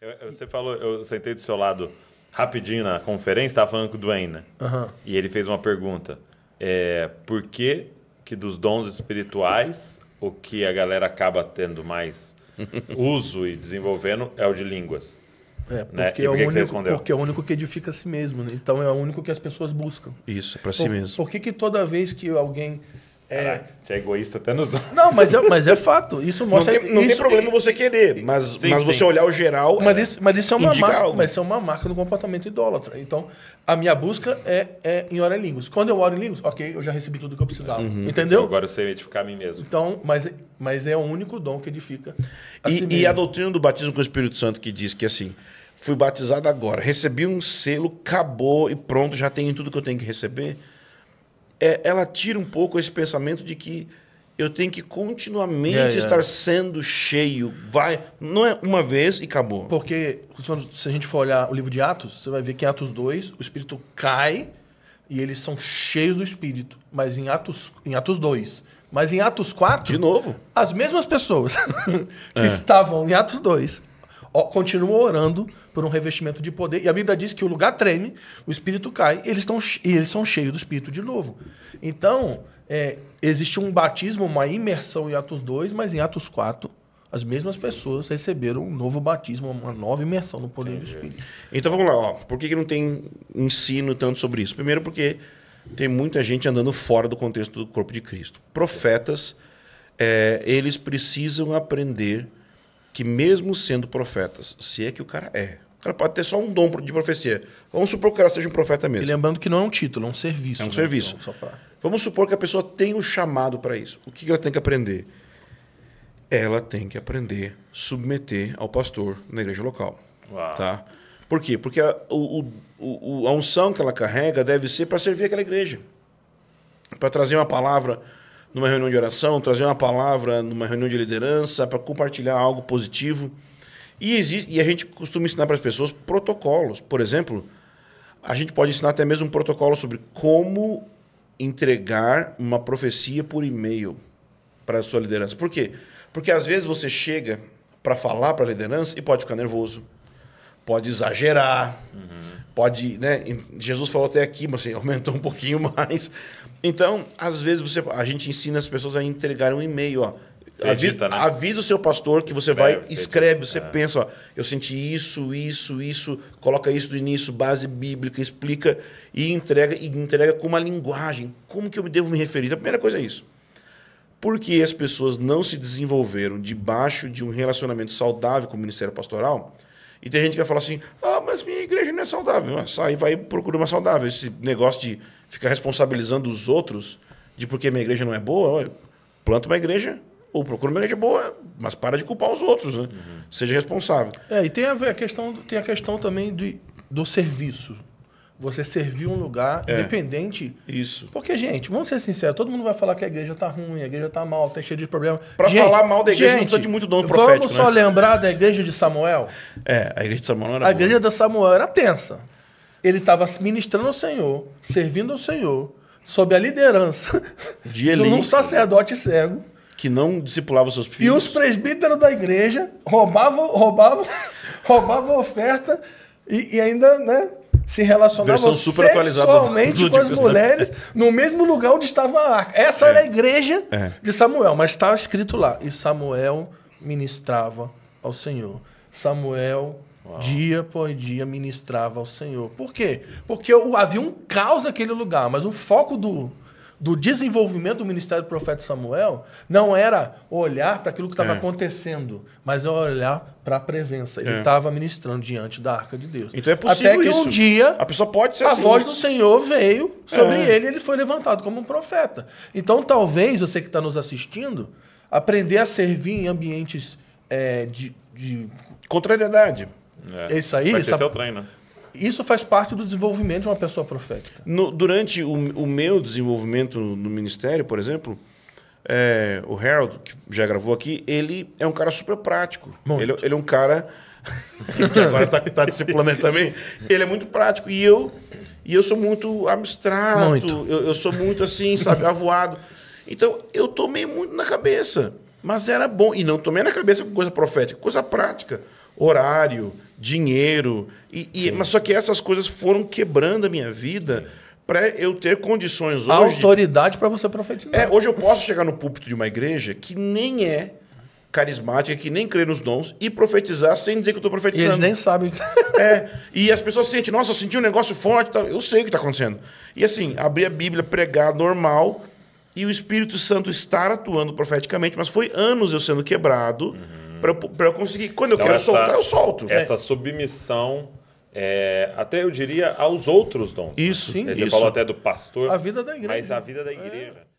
Eu, você falou, eu sentei do seu lado rapidinho na conferência, estava falando com o Duane, né? Uhum. E ele fez uma pergunta. É, por que, que dos dons espirituais, o que a galera acaba tendo mais uso e desenvolvendo é o de línguas? É, né? porque, né? é o único, porque é o único que edifica a si mesmo, né? Então é o único que as pessoas buscam. Isso, para si mesmo. Por que, que toda vez que alguém é. Você é egoísta até nos dois. Não, mas é, mas é fato. Isso mostra. Não tem, não isso, tem problema você querer, mas, sim, mas sim. você olhar o geral. Mas, é, isso, mas isso é uma marca. Mas isso é uma marca do comportamento idólatra. Então, a minha busca é, é em hora em línguas. Quando eu oro em línguas, ok, eu já recebi tudo que eu precisava. Uhum. Entendeu? Agora eu sei edificar a mim mesmo. Então, mas, mas é o único dom que edifica. e, e a doutrina do batismo com o Espírito Santo que diz que assim. Fui batizado agora, recebi um selo, acabou e pronto, já tenho tudo que eu tenho que receber é, ela tira um pouco esse pensamento de que eu tenho que continuamente yeah, estar sendo cheio. Vai, não é uma vez e acabou. Porque se a gente for olhar o livro de Atos, você vai ver que em Atos 2 o espírito cai e eles são cheios do espírito, mas em Atos em Atos 2, mas em Atos 4, de novo, as mesmas pessoas que é. estavam em Atos 2 continuam orando por um revestimento de poder. E a Bíblia diz que o lugar treme, o espírito cai, eles estão e eles são cheios do espírito de novo. Então, é, existe um batismo, uma imersão em Atos 2, mas em Atos 4 as mesmas pessoas receberam um novo batismo, uma nova imersão no poder Entendi. do Espírito. Então vamos lá, ó. por que, que não tem ensino tanto sobre isso? Primeiro porque tem muita gente andando fora do contexto do corpo de Cristo. Profetas, é, eles precisam aprender que mesmo sendo profetas, se é que o cara é, o cara pode ter só um dom de profecia. Vamos supor que o cara seja um profeta mesmo. E lembrando que não é um título, é um serviço. É um né? serviço. Então, pra... Vamos supor que a pessoa tem um chamado para isso. O que ela tem que aprender? Ela tem que aprender submeter ao pastor na igreja local. Uau. Tá? Por quê? Porque a, o, o, a unção que ela carrega deve ser para servir aquela igreja. Para trazer uma palavra numa reunião de oração, trazer uma palavra numa reunião de liderança, para compartilhar algo positivo. E, existe, e a gente costuma ensinar para as pessoas protocolos. Por exemplo, a gente pode ensinar até mesmo um protocolo sobre como entregar uma profecia por e-mail para a sua liderança. Por quê? Porque às vezes você chega para falar para a liderança e pode ficar nervoso pode exagerar, uhum. pode, né? Jesus falou até aqui, mas assim, aumentou um pouquinho mais. Então, às vezes você, a gente ensina as pessoas a entregar um e-mail, ó. edita, né? Avisa o seu pastor que você escreve, vai, você escreve, edita, você é. pensa, ó, eu senti isso, isso, isso, coloca isso do início, base bíblica, explica e entrega e entrega com uma linguagem. Como que eu devo me referir? Então, a primeira coisa é isso. Porque as pessoas não se desenvolveram debaixo de um relacionamento saudável com o ministério pastoral, e tem gente que vai falar assim: ah, mas minha igreja não é saudável. Ah, sai vai procura uma saudável. Esse negócio de ficar responsabilizando os outros de porque minha igreja não é boa, planta uma igreja ou procura uma igreja boa, mas para de culpar os outros, né? Uhum. Seja responsável. É, e tem a, ver, a questão, tem a questão também de, do serviço você servir um lugar é. independente. Isso. Porque, gente, vamos ser sinceros, todo mundo vai falar que a igreja tá ruim, a igreja tá mal, tá cheia de problema. Para falar mal da igreja gente, não precisa de muito dono profético, Vamos só né? lembrar da igreja de Samuel? É, a igreja de Samuel era A boa. igreja de Samuel era tensa. Ele estava ministrando ao Senhor, servindo ao Senhor, sob a liderança de, de um sacerdote cego que não discipulava seus filhos. E os presbíteros da igreja roubavam, roubavam, roubavam oferta e, e ainda, né? se relacionava Versão super sexualmente com as né? mulheres no mesmo lugar onde estava a arca. Essa é. era a igreja é. de Samuel, mas estava tá escrito lá. E Samuel ministrava ao Senhor. Samuel, Uau. dia após dia, ministrava ao Senhor. Por quê? Porque havia um caos naquele lugar, mas o foco do, do desenvolvimento do ministério do profeta Samuel não era olhar para aquilo que estava é. acontecendo, mas é olhar para a presença. Ele estava é. ministrando diante da arca de Deus. Então é possível Até que isso. um dia a pessoa pode ser a assim. voz do Senhor veio sobre é. ele e ele foi levantado como um profeta. Então talvez você que está nos assistindo aprender a servir em ambientes é, de, de... contrariedade. É. Isso aí, essa... treino. Né? Isso faz parte do desenvolvimento de uma pessoa profética. No, durante o, o, meu desenvolvimento no, ministério, por exemplo, é, o Harold, que já gravou aqui, ele é um cara super prático. Ele, ele, é um cara. que agora está tá disciplinando também. Ele é muito prático. E eu, e eu sou muito abstrato. Muito. Eu, eu sou muito assim, sabe, avoado. Então, eu tomei muito na cabeça. Mas era bom. E não tomei na cabeça com coisa profética, coisa prática. Horário, dinheiro. E, e mas só que essas coisas foram quebrando a minha vida para eu ter condições hoje. A autoridade para você profetizar. É, hoje eu posso chegar no púlpito de uma igreja que nem é carismática, que nem crê nos dons, e profetizar sem dizer que eu estou profetizando. E eles nem sabem. é, e as pessoas sentem, nossa, eu senti um negócio forte, tá? eu sei o que está acontecendo. E assim, abrir a Bíblia, pregar normal, e o Espírito Santo estar atuando profeticamente, mas foi anos eu sendo quebrado. Uhum Pra eu, eu conseguir. Quando então eu quero essa, soltar, eu solto. Né? Essa submissão. É, até eu diria aos outros dons. Isso, né? sim. Você isso. falou até do pastor. A vida da igreja. Mas a vida da igreja.